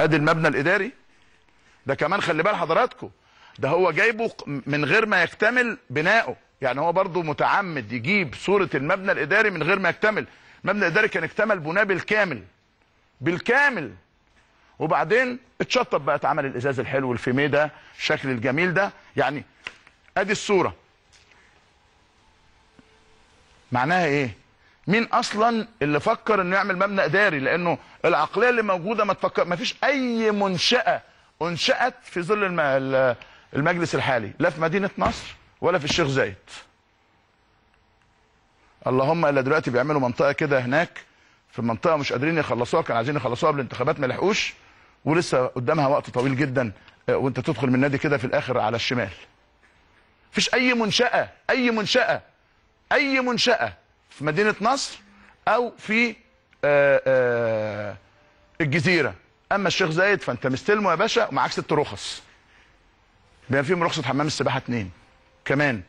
ادي المبنى الاداري ده كمان خلي بال حضراتكم ده هو جايبه من غير ما يكتمل بنائه يعني هو برضه متعمد يجيب صوره المبنى الاداري من غير ما يكتمل المبنى الاداري كان اكتمل بناه بالكامل بالكامل وبعدين اتشطب بقى اتعمل الازاز الحلو الفيميه ده الشكل الجميل ده يعني ادي الصوره معناها ايه مين اصلا اللي فكر انه يعمل مبنى اداري لانه العقليه اللي موجوده ما تفكر ما فيش اي منشاه انشات في ظل المجلس الحالي لا في مدينه نصر ولا في الشيخ زايد اللهم الا دلوقتي بيعملوا منطقه كده هناك في منطقه مش قادرين يخلصوها كانوا عايزين يخلصوها قبل الانتخابات ما لحقوش ولسه قدامها وقت طويل جدا آه، وانت تدخل من النادي كده في الاخر على الشمال فيش اي منشاه اي منشاه اي منشاه في مدينه نصر او في آه، آه، الجزيره اما الشيخ زايد فانت مستلمه يا باشا ومعاك ست رخص بما فيهم رخصه حمام السباحه اتنين كمان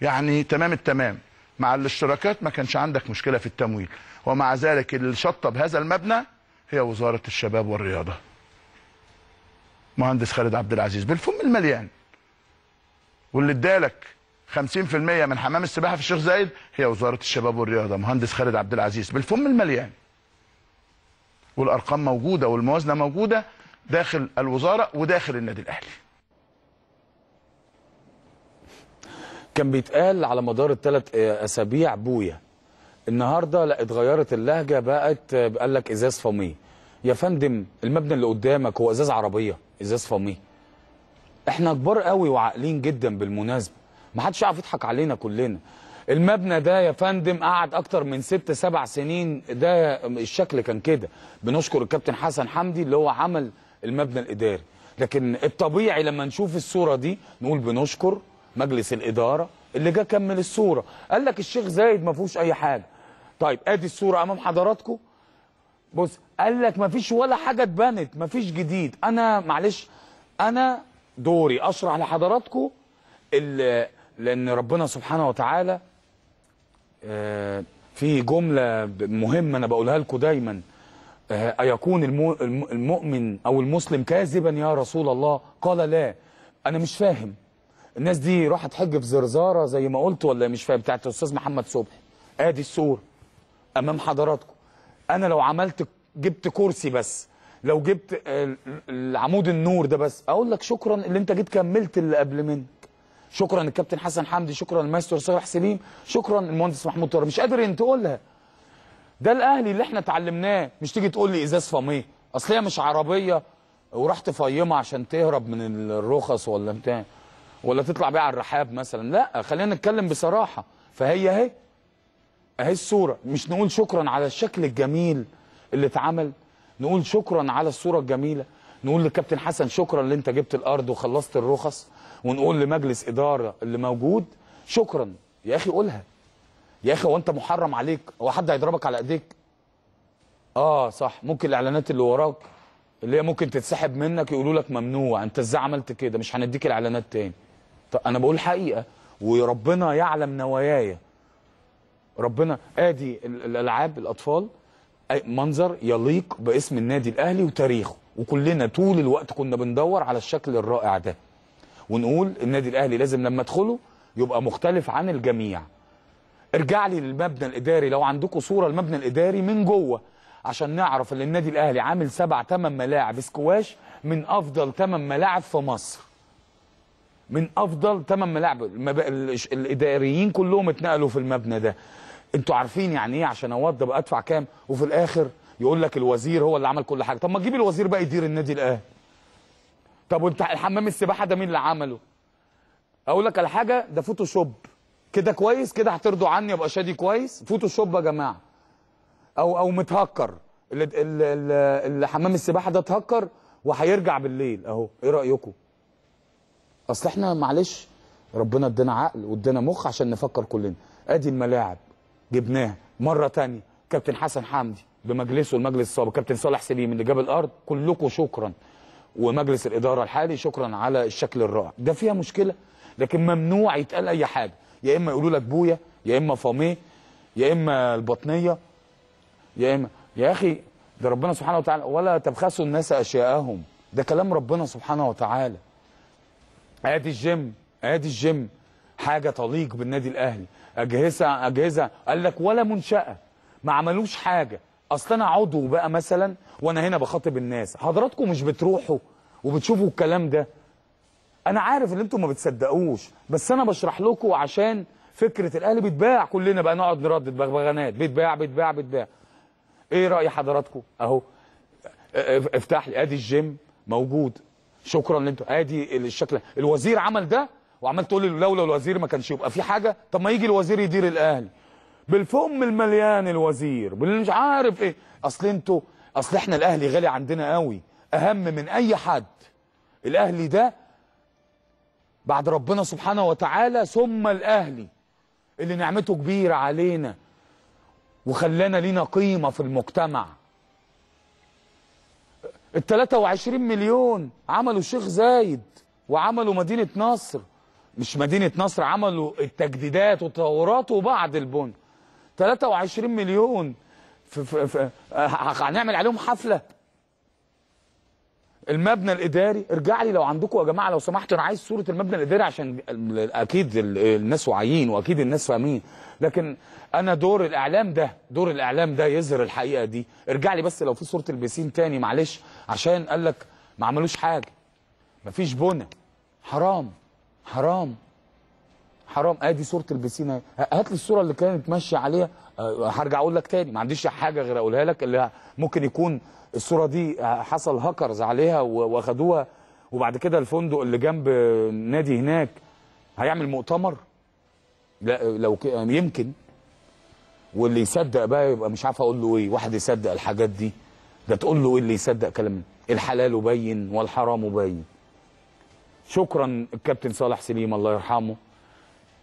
يعني تمام التمام مع الاشتراكات ما كانش عندك مشكله في التمويل ومع ذلك اللي شطب هذا المبنى هي وزاره الشباب والرياضه مهندس خالد عبد العزيز بالفم المليان واللي ادالك 50% من حمام السباحه في الشيخ زايد هي وزاره الشباب والرياضه مهندس خالد عبد العزيز بالفم المليان والارقام موجوده والموازنه موجوده داخل الوزاره وداخل النادي الاهلي كان بيتقال على مدار الثلاث اسابيع بويا النهارده لا اتغيرت اللهجه بقت قال لك ازاز فاميه يا فندم المبنى اللي قدامك هو ازاز عربيه ازاز فاميه احنا كبار قوي وعاقلين جدا بالمناسبه ما حدش يعرف يضحك علينا كلنا المبنى ده يا فندم قعد اكتر من ست سبع سنين ده الشكل كان كده بنشكر الكابتن حسن حمدي اللي هو عمل المبنى الاداري لكن الطبيعي لما نشوف الصوره دي نقول بنشكر مجلس الاداره اللي جه كمل الصوره قال لك الشيخ زايد ما فيهوش اي حاجه طيب ادي الصوره امام حضراتكم بص قال لك ما فيش ولا حاجه اتبنت ما فيش جديد انا معلش انا دوري اشرح لحضراتكم لأن ربنا سبحانه وتعالى آه، في جملة مهمة أنا بقولها لكم دايما آه، أيكون المؤمن أو المسلم كاذبا يا رسول الله قال لا أنا مش فاهم الناس دي راحت حج في زرزارة زي ما قلت ولا مش فاهم بتاعت الأستاذ محمد صبحي آدي الصورة أمام حضراتكم أنا لو عملت جبت كرسي بس لو جبت العمود النور ده بس أقول لك شكرا اللي أنت جيت كملت اللي قبل منه شكرا الكابتن حسن حمدي شكرا المايستر صالح سليم شكرا المهندس محمود طارق مش قادر تقولها ده الاهلي اللي احنا اتعلمناه مش تيجي تقول لي ازاز فاميه اصل هي مش عربيه ورحت فيمه عشان تهرب من الرخص ولا بتاع ولا تطلع بيها على الرحاب مثلا لا خلينا نتكلم بصراحه فهي اهي اهي الصوره مش نقول شكرا على الشكل الجميل اللي اتعمل نقول شكرا على الصوره الجميله نقول للكابتن حسن شكرا اللي انت جبت الارض وخلصت الرخص ونقول لمجلس اداره اللي موجود شكرا يا اخي قولها يا اخي هو انت محرم عليك هو حد هيضربك على ايديك اه صح ممكن الاعلانات اللي وراك اللي هي ممكن تتسحب منك يقولوا لك ممنوع انت ازاي عملت كده مش هنديك الاعلانات تاني طب انا بقول الحقيقه وربنا يعلم نواياي ربنا ادي الالعاب الاطفال منظر يليق باسم النادي الاهلي وتاريخه وكلنا طول الوقت كنا بندور على الشكل الرائع ده ونقول النادي الاهلي لازم لما ادخله يبقى مختلف عن الجميع ارجع لي للمبنى الاداري لو عندكم صوره المبنى الاداري من جوه عشان نعرف ان النادي الاهلي عامل سبع ثمان ملاعب سكواش من افضل ثمان ملاعب في مصر من افضل ثمان ملاعب الاداريين كلهم اتنقلوا في المبنى ده انتوا عارفين يعني ايه عشان اوضب ادفع كام وفي الاخر يقول لك الوزير هو اللي عمل كل حاجه طب ما تجيب الوزير بقى يدير النادي الاهلي طب وانت الحمام السباحه ده مين اللي عمله اقول لك على حاجه ده فوتوشوب كده كويس كده هترضوا عني ابقى شادي كويس فوتوشوب يا جماعه او او متهكر الحمام السباحه ده اتهكر وهيرجع بالليل اهو ايه رايكم اصل احنا معلش ربنا ادينا عقل وادينا مخ عشان نفكر كلنا ادي الملاعب جبناها مره تانية كابتن حسن حمدي بمجلسه المجلس الصواب كابتن صالح سليم اللي جاب الارض كلكم شكرا ومجلس الاداره الحالي شكرا على الشكل الرائع ده فيها مشكله لكن ممنوع يتقال اي حاجه يا اما يقولوا لك بويا يا اما فاميه يا اما البطنيه يا اما يا اخي ده ربنا سبحانه وتعالى ولا تبخسوا الناس اشياءهم ده كلام ربنا سبحانه وتعالى ادي الجيم ادي الجيم حاجه تليق بالنادي الاهلي اجهزه اجهزه قال لك ولا منشاه ما عملوش حاجه اصل انا عضو بقى مثلا وانا هنا بخاطب الناس حضراتكم مش بتروحوا وبتشوفوا الكلام ده انا عارف ان انتم ما بتصدقوش بس انا بشرح لكم عشان فكره الاهلي بيتباع كلنا بقى نقعد نردد بغبغانات بيتباع بيتباع بيتباع ايه راي حضراتكم اهو افتح لي ادي الجيم موجود شكرا ان انتم ادي الشكل الوزير عمل ده وعمال تقول لي لولا الوزير ما كانش يبقى في حاجه طب ما يجي الوزير يدير الاهلي بالفم المليان الوزير مش عارف ايه اصل انتوا اصل احنا الاهلي غالي عندنا قوي اهم من اي حد الاهلي ده بعد ربنا سبحانه وتعالى ثم الاهلي اللي نعمته كبيره علينا وخلانا لينا قيمه في المجتمع ال 23 مليون عملوا الشيخ زايد وعملوا مدينه نصر مش مدينه نصر عملوا التجديدات والتطورات وبعد البنى 23 مليون في في في هنعمل عليهم حفله المبنى الاداري ارجع لي لو عندكم يا جماعه لو سمحتوا انا عايز صوره المبنى الاداري عشان اكيد الناس واعيين واكيد الناس فاهمين لكن انا دور الاعلام ده دور الاعلام ده يظهر الحقيقه دي ارجع لي بس لو في صوره البسين تاني معلش عشان قال لك ما عملوش حاجه مفيش بنى حرام حرام حرام ادي صوره البسينه هات لي الصوره اللي كانت ماشيه عليها أه، هرجع اقول لك تاني ما عنديش حاجه غير اقولها لك اللي ممكن يكون الصوره دي أه، حصل هاكرز عليها واخدوها وبعد كده الفندق اللي جنب نادي هناك هيعمل مؤتمر لا لو يمكن واللي يصدق بقى يبقى مش عارف اقول له ايه واحد يصدق الحاجات دي ده تقول له ايه اللي يصدق كلام الحلال بين والحرام بين شكرا الكابتن صالح سليم الله يرحمه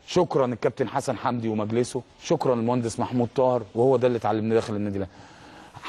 شكرا الكابتن حسن حمدي ومجلسه شكرا المهندس محمود طاهر وهو ده اللي اتعلمناه داخل النادي الاهلي